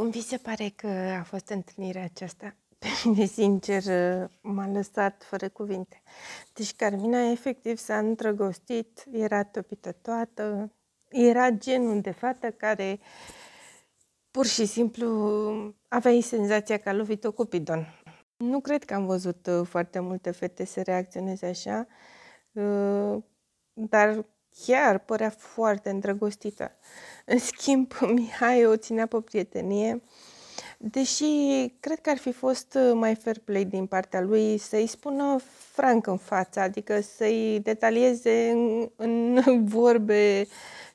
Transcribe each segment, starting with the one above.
Cum vi se pare că a fost întâlnirea aceasta? Pe mine, sincer, m-a lăsat fără cuvinte. Deci Carmina efectiv s-a întrăgostit, era topită toată, era genul de fată care pur și simplu avea senzația că a lovit-o Cupidon. Nu cred că am văzut uh, foarte multe fete să reacționeze așa, uh, dar chiar părea foarte îndrăgostită. În schimb, Mihai o ținea pe prietenie, deși cred că ar fi fost mai fair play din partea lui să-i spună franc în față, adică să-i detalieze în, în vorbe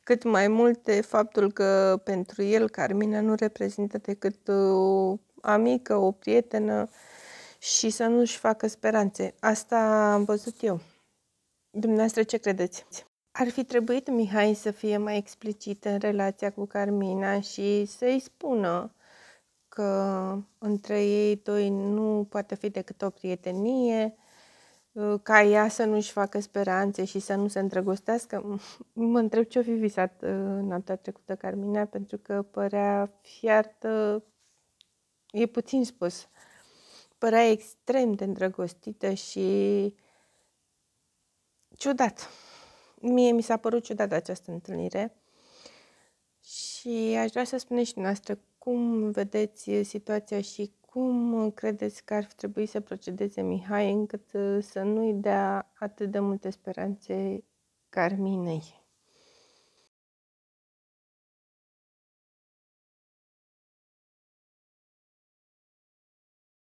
cât mai multe faptul că pentru el Carmina nu reprezintă decât o amică, o prietenă și să nu-și facă speranțe. Asta am văzut eu. Dumneavoastră ce credeți? Ar fi trebuit Mihai să fie mai explicit în relația cu Carmina și să-i spună că între ei doi nu poate fi decât o prietenie, ca ea să nu-și facă speranțe și să nu se îndrăgostească. Mă întreb ce-o fi visat uh, noaptea trecută Carmina, pentru că părea fiartă, e puțin spus, părea extrem de îndrăgostită și ciudat mie mi s-a părut ciudată această întâlnire și aș vrea să spuneți și dumneavoastră cum vedeți situația și cum credeți că ar trebui să procedeze Mihai încât să nu-i dea atât de multe speranțe Carminei?